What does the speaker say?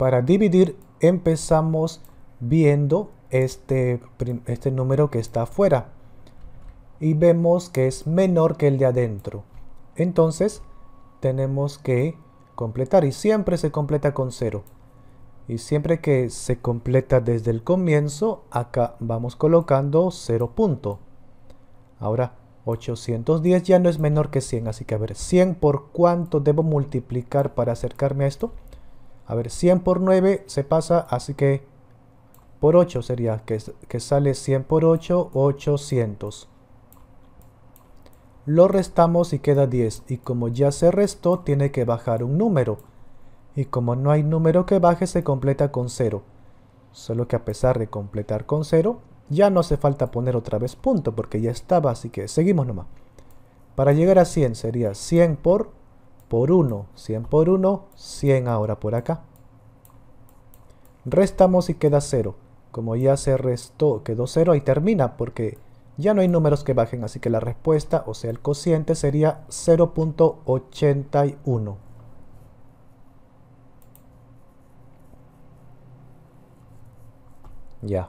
Para dividir empezamos viendo este, este número que está afuera y vemos que es menor que el de adentro. Entonces tenemos que completar y siempre se completa con 0. Y siempre que se completa desde el comienzo, acá vamos colocando 0 punto. Ahora 810 ya no es menor que 100, así que a ver, 100 por cuánto debo multiplicar para acercarme a esto. A ver, 100 por 9 se pasa, así que por 8 sería que, sale 100 por 8, 800. Lo restamos y queda 10. Y como ya se restó, tiene que bajar un número. Y como no hay número que baje, se completa con 0. Solo que a pesar de completar con 0, ya no hace falta poner otra vez punto porque ya estaba, así que seguimos nomás. Para llegar a 100 sería 100 por por 1, 100 por 1, 100 ahora por acá. Restamos y queda 0. Como ya se restó, quedó 0, y termina, porque ya no hay números que bajen, así que la respuesta, o sea, el cociente sería 0.81. Ya.